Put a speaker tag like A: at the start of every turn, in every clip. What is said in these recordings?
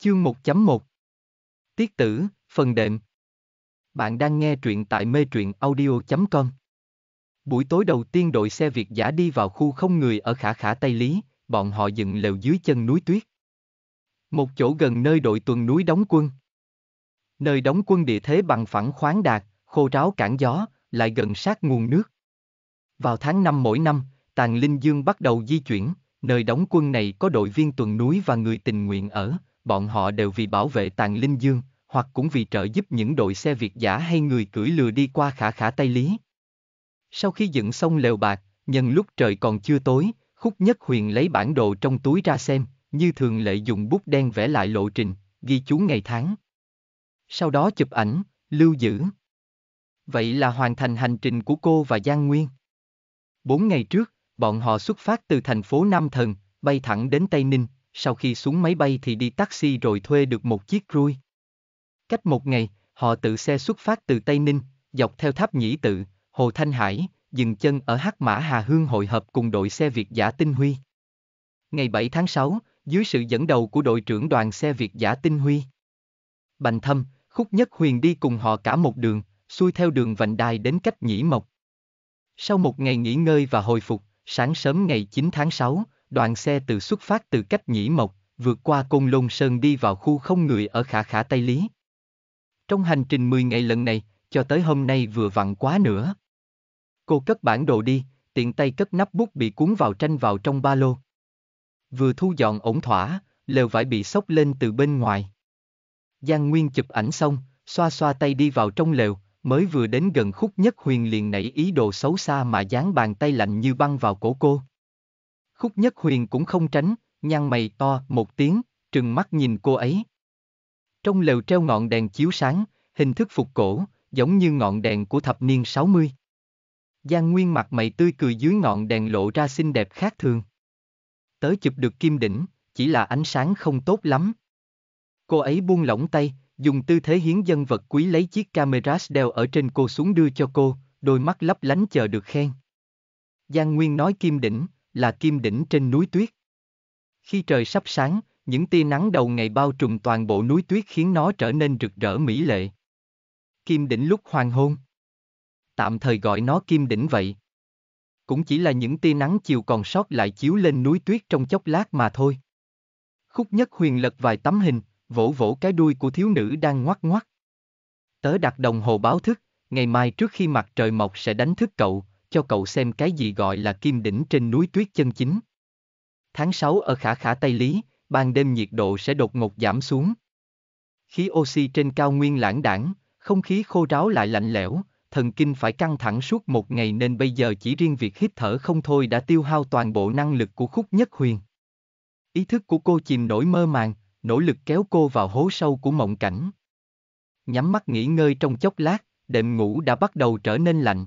A: Chương 1.1 Tiết tử, phần đệm Bạn đang nghe truyện tại mê truyện audio.com Buổi tối đầu tiên đội xe Việt giả đi vào khu không người ở khả khả Tây Lý, bọn họ dựng lều dưới chân núi tuyết. Một chỗ gần nơi đội tuần núi đóng quân. Nơi đóng quân địa thế bằng phẳng khoáng đạt, khô ráo cản gió, lại gần sát nguồn nước. Vào tháng 5 mỗi năm, Tàng Linh Dương bắt đầu di chuyển, nơi đóng quân này có đội viên tuần núi và người tình nguyện ở, bọn họ đều vì bảo vệ Tàng linh dương, hoặc cũng vì trợ giúp những đội xe việt giả hay người cưỡi lừa đi qua khả khả tay lý. Sau khi dựng xong lều bạc, nhân lúc trời còn chưa tối, khúc nhất huyền lấy bản đồ trong túi ra xem, như thường lệ dùng bút đen vẽ lại lộ trình, ghi chú ngày tháng. Sau đó chụp ảnh, lưu giữ. Vậy là hoàn thành hành trình của cô và Giang Nguyên. Bốn ngày trước, bọn họ xuất phát từ thành phố Nam Thần, bay thẳng đến Tây Ninh, sau khi xuống máy bay thì đi taxi rồi thuê được một chiếc rui. Cách một ngày, họ tự xe xuất phát từ Tây Ninh, dọc theo tháp Nhĩ Tự, Hồ Thanh Hải, dừng chân ở Hắc Mã Hà Hương hội hợp cùng đội xe Việt giả Tinh Huy. Ngày 7 tháng 6, dưới sự dẫn đầu của đội trưởng đoàn xe Việt giả Tinh Huy. Bành Thâm, Khúc Nhất Huyền đi cùng họ cả một đường, xuôi theo đường vành đai đến cách Nhĩ Mộc. Sau một ngày nghỉ ngơi và hồi phục, sáng sớm ngày 9 tháng 6, đoàn xe từ xuất phát từ cách Nhĩ Mộc, vượt qua Côn Lôn Sơn đi vào khu không người ở Khả Khả Tây Lý. Trong hành trình 10 ngày lần này, cho tới hôm nay vừa vặn quá nữa. Cô cất bản đồ đi, tiện tay cất nắp bút bị cuốn vào tranh vào trong ba lô. Vừa thu dọn ổn thỏa, lều vải bị sốc lên từ bên ngoài. Giang Nguyên chụp ảnh xong, xoa xoa tay đi vào trong lều, mới vừa đến gần khúc nhất huyền liền nảy ý đồ xấu xa mà dán bàn tay lạnh như băng vào cổ cô. Khúc Nhất Huyền cũng không tránh, nhăn mày to một tiếng, trừng mắt nhìn cô ấy. Trong lều treo ngọn đèn chiếu sáng, hình thức phục cổ, giống như ngọn đèn của thập niên 60. Giang Nguyên mặt mày tươi cười dưới ngọn đèn lộ ra xinh đẹp khác thường. Tới chụp được kim đỉnh, chỉ là ánh sáng không tốt lắm. Cô ấy buông lỏng tay, dùng tư thế hiến dân vật quý lấy chiếc camera đeo ở trên cô xuống đưa cho cô, đôi mắt lấp lánh chờ được khen. Giang Nguyên nói kim đỉnh, là kim đỉnh trên núi tuyết. Khi trời sắp sáng, những tia nắng đầu ngày bao trùm toàn bộ núi tuyết khiến nó trở nên rực rỡ mỹ lệ. Kim đỉnh lúc hoàng hôn. Tạm thời gọi nó kim đỉnh vậy. Cũng chỉ là những tia nắng chiều còn sót lại chiếu lên núi tuyết trong chốc lát mà thôi. Khúc nhất huyền lật vài tấm hình, vỗ vỗ cái đuôi của thiếu nữ đang ngoắc ngoắc. Tớ đặt đồng hồ báo thức, ngày mai trước khi mặt trời mọc sẽ đánh thức cậu, cho cậu xem cái gì gọi là kim đỉnh trên núi tuyết chân chính. Tháng 6 ở khả khả Tây Lý, ban đêm nhiệt độ sẽ đột ngột giảm xuống. Khí oxy trên cao nguyên lãng đảng, không khí khô ráo lại lạnh lẽo, thần kinh phải căng thẳng suốt một ngày nên bây giờ chỉ riêng việc hít thở không thôi đã tiêu hao toàn bộ năng lực của khúc nhất huyền. Ý thức của cô chìm nổi mơ màng, nỗ lực kéo cô vào hố sâu của mộng cảnh. Nhắm mắt nghỉ ngơi trong chốc lát, đệm ngủ đã bắt đầu trở nên lạnh.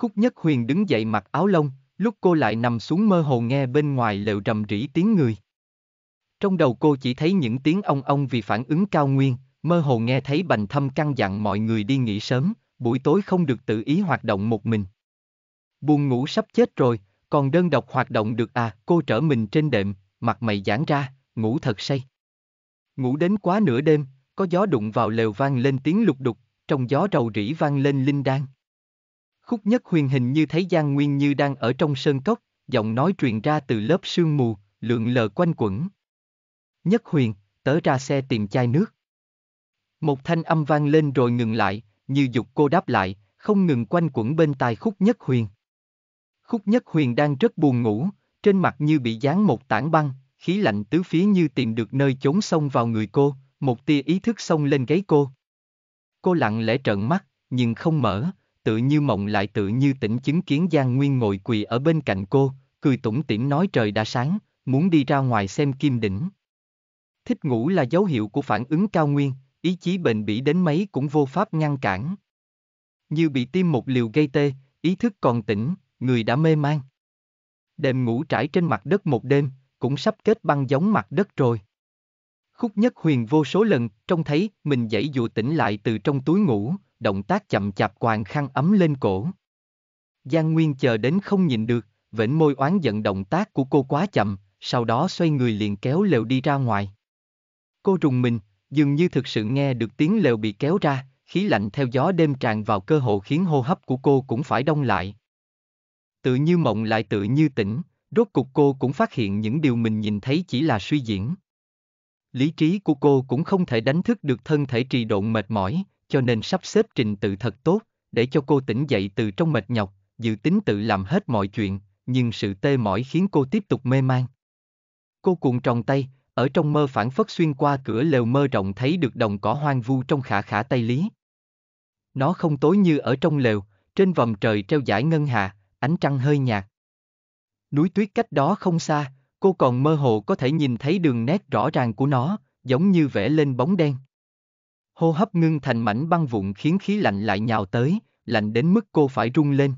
A: Khúc Nhất Huyền đứng dậy mặc áo lông, lúc cô lại nằm xuống mơ hồ nghe bên ngoài lều rầm rỉ tiếng người. Trong đầu cô chỉ thấy những tiếng ong ong vì phản ứng cao nguyên, mơ hồ nghe thấy bành thâm căng dặn mọi người đi nghỉ sớm, buổi tối không được tự ý hoạt động một mình. Buồn ngủ sắp chết rồi, còn đơn độc hoạt động được à, cô trở mình trên đệm, mặt mày giãn ra, ngủ thật say. Ngủ đến quá nửa đêm, có gió đụng vào lều vang lên tiếng lục đục, trong gió rầu rĩ vang lên linh đan. Khúc nhất huyền hình như thấy Giang Nguyên như đang ở trong sơn cốc, giọng nói truyền ra từ lớp sương mù, lượn lờ quanh quẩn. Nhất huyền, tớ ra xe tìm chai nước. Một thanh âm vang lên rồi ngừng lại, như dục cô đáp lại, không ngừng quanh quẩn bên tai khúc nhất huyền. Khúc nhất huyền đang rất buồn ngủ, trên mặt như bị dán một tảng băng, khí lạnh tứ phía như tìm được nơi chốn xông vào người cô, một tia ý thức xông lên gáy cô. Cô lặng lẽ trợn mắt, nhưng không mở, tự như mộng lại tự như tỉnh chứng kiến Giang Nguyên ngồi quỳ ở bên cạnh cô, cười tủm tỉm nói trời đã sáng, muốn đi ra ngoài xem kim đỉnh. Thích ngủ là dấu hiệu của phản ứng cao nguyên, ý chí bền bỉ đến mấy cũng vô pháp ngăn cản. Như bị tiêm một liều gây tê, ý thức còn tỉnh, người đã mê man. Đêm ngủ trải trên mặt đất một đêm, cũng sắp kết băng giống mặt đất rồi. Khúc nhất huyền vô số lần, trông thấy mình dãy dụ tỉnh lại từ trong túi ngủ, động tác chậm chạp quàng khăn ấm lên cổ. Giang Nguyên chờ đến không nhìn được, vểnh môi oán giận động tác của cô quá chậm, sau đó xoay người liền kéo lều đi ra ngoài. Cô rùng mình, dường như thực sự nghe được tiếng lều bị kéo ra, khí lạnh theo gió đêm tràn vào cơ hộ khiến hô hấp của cô cũng phải đông lại. Tự như mộng lại tự như tỉnh, rốt cục cô cũng phát hiện những điều mình nhìn thấy chỉ là suy diễn. Lý trí của cô cũng không thể đánh thức được thân thể trì độn mệt mỏi, cho nên sắp xếp trình tự thật tốt, để cho cô tỉnh dậy từ trong mệt nhọc, dự tính tự làm hết mọi chuyện, nhưng sự tê mỏi khiến cô tiếp tục mê man. Cô cuộn tròn tay, ở trong mơ phản phất xuyên qua cửa lều mơ rộng thấy được đồng cỏ hoang vu trong khả khả tay lý. Nó không tối như ở trong lều, trên vòm trời treo dải ngân hà, ánh trăng hơi nhạt. Núi tuyết cách đó không xa, cô còn mơ hồ có thể nhìn thấy đường nét rõ ràng của nó, giống như vẽ lên bóng đen hô hấp ngưng thành mảnh băng vụn khiến khí lạnh lại nhào tới, lạnh đến mức cô phải rung lên.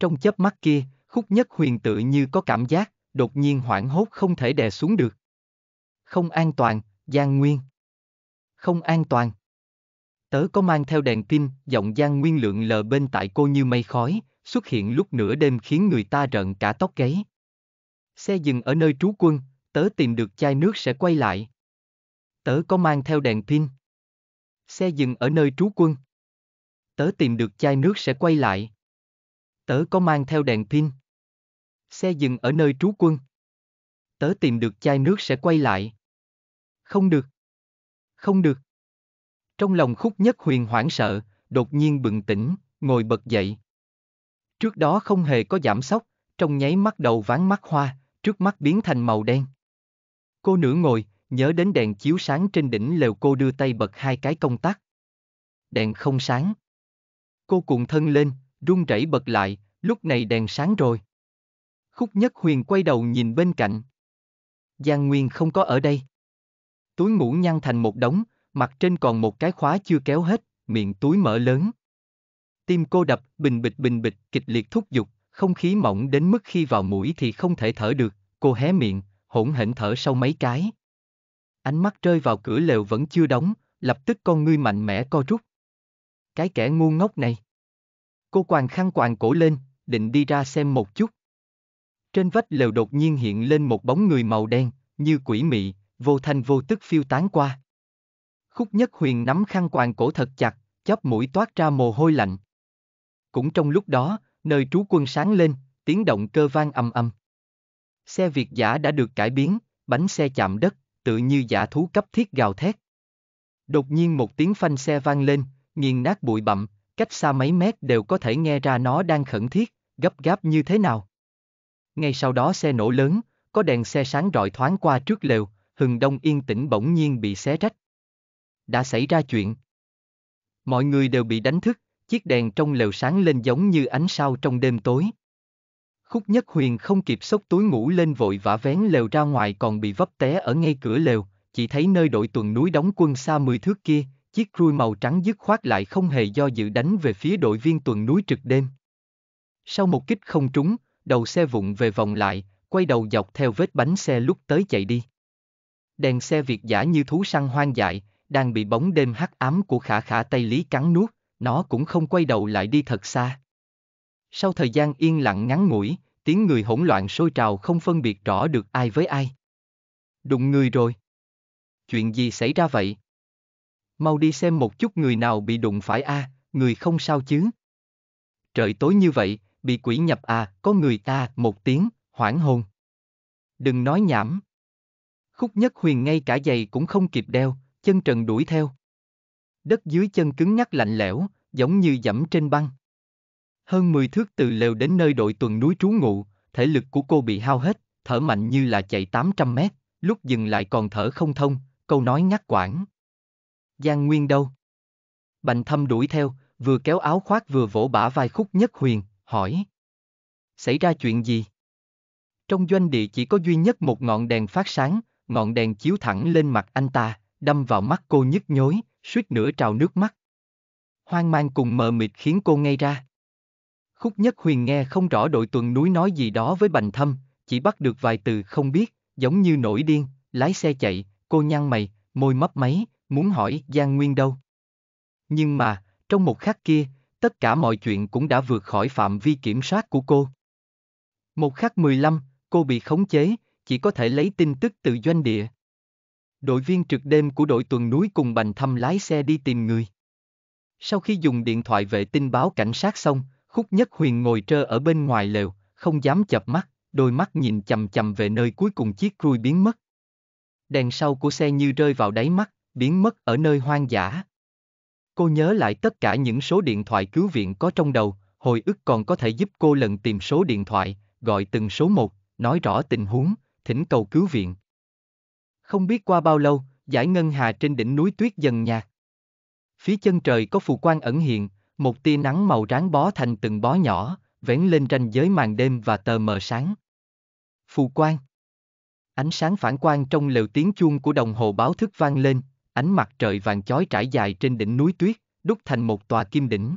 A: Trong chớp mắt kia, khúc nhất huyền tự như có cảm giác, đột nhiên hoảng hốt không thể đè xuống được. Không an toàn, Giang Nguyên. Không an toàn. Tớ có mang theo đèn pin, giọng Giang Nguyên lượng lờ bên tại cô như mây khói, xuất hiện lúc nửa đêm khiến người ta rợn cả tóc gáy. Xe dừng ở nơi trú quân, tớ tìm được chai nước sẽ quay lại. Tớ có mang theo đèn pin. Xe dừng ở nơi trú quân. Tớ tìm được chai nước sẽ quay lại. Tớ có mang theo đèn pin. Xe dừng ở nơi trú quân. Tớ tìm được chai nước sẽ quay lại. Không được. Không được. Trong lòng khúc nhất huyền hoảng sợ, đột nhiên bừng tỉnh, ngồi bật dậy. Trước đó không hề có giảm sóc, trong nháy mắt đầu ván mắt hoa, trước mắt biến thành màu đen. Cô nữ ngồi, nhớ đến đèn chiếu sáng trên đỉnh lều cô đưa tay bật hai cái công tắc. Đèn không sáng. Cô cuộn thân lên, run rẩy bật lại, lúc này đèn sáng rồi. Khúc Nhất Huyền quay đầu nhìn bên cạnh. Giang Nguyên không có ở đây. Túi ngủ nhăn thành một đống, mặt trên còn một cái khóa chưa kéo hết, miệng túi mở lớn. Tim cô đập, bình bịch bình bịch, kịch liệt thúc giục, không khí mỏng đến mức khi vào mũi thì không thể thở được, cô hé miệng, hỗn hển thở sau mấy cái ánh mắt rơi vào cửa lều vẫn chưa đóng, lập tức con ngươi mạnh mẽ co rút. Cái kẻ ngu ngốc này. Cô quàng khăn quàng cổ lên, định đi ra xem một chút. Trên vách lều đột nhiên hiện lên một bóng người màu đen, như quỷ mị, vô thanh vô tức phiêu tán qua. Khúc Nhất Huyền nắm khăn quàng cổ thật chặt, chóp mũi toát ra mồ hôi lạnh. Cũng trong lúc đó, nơi trú quân sáng lên, tiếng động cơ vang âm âm. Xe Việt giả đã được cải biến, bánh xe chạm đất, tự như giả thú cấp thiết gào thét. Đột nhiên một tiếng phanh xe vang lên, nghiền nát bụi bặm, cách xa mấy mét đều có thể nghe ra nó đang khẩn thiết, gấp gáp như thế nào. Ngay sau đó xe nổ lớn, có đèn xe sáng rọi thoáng qua trước lều, hừng đông yên tĩnh bỗng nhiên bị xé rách. Đã xảy ra chuyện. Mọi người đều bị đánh thức, chiếc đèn trong lều sáng lên giống như ánh sao trong đêm tối. Khúc Nhất Huyền không kịp xốc túi ngủ lên vội vã vén lều ra ngoài còn bị vấp té ở ngay cửa lều, chỉ thấy nơi đội tuần núi đóng quân xa mười thước kia, chiếc rui màu trắng dứt khoát lại không hề do dự đánh về phía đội viên tuần núi trực đêm. Sau một kích không trúng, đầu xe vụng về vòng lại, quay đầu dọc theo vết bánh xe lúc tới chạy đi. Đèn xe việt giả như thú săn hoang dại, đang bị bóng đêm hắc ám của khả khả tay lý cắn nuốt, nó cũng không quay đầu lại đi thật xa. Sau thời gian yên lặng ngắn ngủi, tiếng người hỗn loạn sôi trào không phân biệt rõ được ai với ai. Đụng người rồi. Chuyện gì xảy ra vậy? Mau đi xem một chút người nào bị đụng phải a, à, người không sao chứ? Trời tối như vậy, bị quỷ nhập à, có người ta, một tiếng, hoảng hồn. Đừng nói nhảm. Khúc nhất huyền ngay cả giày cũng không kịp đeo, chân trần đuổi theo. Đất dưới chân cứng ngắc lạnh lẽo, giống như dẫm trên băng. Hơn 10 thước từ lều đến nơi đội tuần núi trú ngụ, thể lực của cô bị hao hết, thở mạnh như là chạy 800 mét, lúc dừng lại còn thở không thông, câu nói ngắt quãng. Giang Nguyên đâu? Bành thâm đuổi theo, vừa kéo áo khoác vừa vỗ bả vai khúc nhất huyền, hỏi. Xảy ra chuyện gì? Trong doanh địa chỉ có duy nhất một ngọn đèn phát sáng, ngọn đèn chiếu thẳng lên mặt anh ta, đâm vào mắt cô nhức nhối, suýt nửa trào nước mắt. Hoang mang cùng mờ mịt khiến cô ngay ra. Khúc Nhất Huyền nghe không rõ đội tuần núi nói gì đó với Bành Thâm, chỉ bắt được vài từ không biết, giống như nổi điên, lái xe chạy, cô nhăn mày, môi mấp máy, muốn hỏi Giang Nguyên đâu. Nhưng mà, trong một khắc kia, tất cả mọi chuyện cũng đã vượt khỏi phạm vi kiểm soát của cô. Một khắc 15, cô bị khống chế, chỉ có thể lấy tin tức từ doanh địa. Đội viên trực đêm của đội tuần núi cùng Bành Thâm lái xe đi tìm người. Sau khi dùng điện thoại vệ tinh báo cảnh sát xong, Khúc Nhất Huyền ngồi trơ ở bên ngoài lều, không dám chập mắt, đôi mắt nhìn chầm chầm về nơi cuối cùng chiếc rui biến mất. Đèn sau của xe như rơi vào đáy mắt, biến mất ở nơi hoang dã. Cô nhớ lại tất cả những số điện thoại cứu viện có trong đầu, hồi ức còn có thể giúp cô lần tìm số điện thoại, gọi từng số một, nói rõ tình huống, thỉnh cầu cứu viện. Không biết qua bao lâu, giải ngân hà trên đỉnh núi tuyết dần nhạt. Phía chân trời có phù quan ẩn hiện, một tia nắng màu ráng bó thành từng bó nhỏ, vén lên ranh giới màn đêm và tờ mờ sáng. Phù quang. Ánh sáng phản quang trong lều tiếng chuông của đồng hồ báo thức vang lên, ánh mặt trời vàng chói trải dài trên đỉnh núi tuyết, đúc thành một tòa kim đỉnh.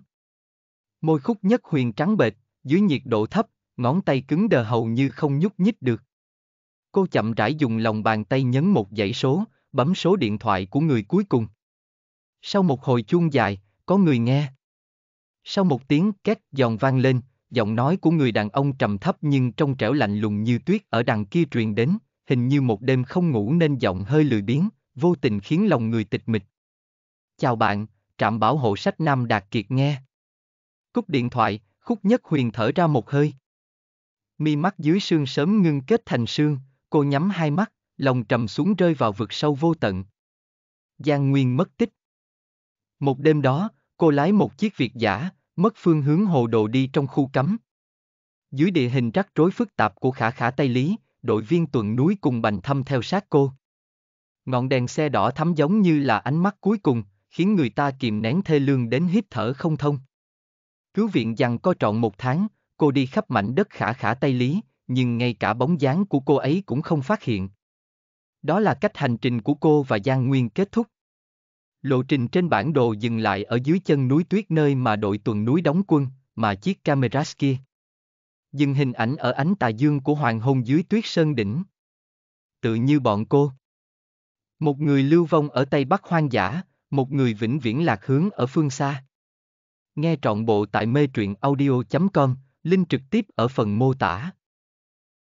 A: Môi khúc nhất huyền trắng bệt, dưới nhiệt độ thấp, ngón tay cứng đờ hầu như không nhúc nhích được. Cô chậm rãi dùng lòng bàn tay nhấn một dãy số, bấm số điện thoại của người cuối cùng. Sau một hồi chuông dài, có người nghe. Sau một tiếng két giòn vang lên, giọng nói của người đàn ông trầm thấp nhưng trong trẻo lạnh lùng như tuyết ở đằng kia truyền đến, hình như một đêm không ngủ nên giọng hơi lười biếng, vô tình khiến lòng người tịch mịch. Chào bạn, trạm bảo hộ sách Nam Đạt Kiệt nghe. Cúp điện thoại, khúc nhất huyền thở ra một hơi. Mi mắt dưới sương sớm ngưng kết thành sương, cô nhắm hai mắt, lòng trầm xuống rơi vào vực sâu vô tận. Giang Nguyên mất tích. Một đêm đó, Cô lái một chiếc việt giả, mất phương hướng hồ đồ đi trong khu cấm. Dưới địa hình rắc rối phức tạp của khả khả Tây Lý, đội viên tuần núi cùng bành Thâm theo sát cô. Ngọn đèn xe đỏ thắm giống như là ánh mắt cuối cùng, khiến người ta kìm nén thê lương đến hít thở không thông. Cứu viện dằn co trọn một tháng, cô đi khắp mảnh đất khả khả Tây Lý, nhưng ngay cả bóng dáng của cô ấy cũng không phát hiện. Đó là cách hành trình của cô và Giang Nguyên kết thúc. Lộ trình trên bản đồ dừng lại ở dưới chân núi tuyết nơi mà đội tuần núi đóng quân, mà chiếc camera kia. Dừng hình ảnh ở ánh tà dương của hoàng hôn dưới tuyết sơn đỉnh. Tự như bọn cô. Một người lưu vong ở Tây Bắc hoang dã, một người vĩnh viễn lạc hướng ở phương xa. Nghe trọn bộ tại mê truyện audio.com, link trực tiếp ở phần mô tả.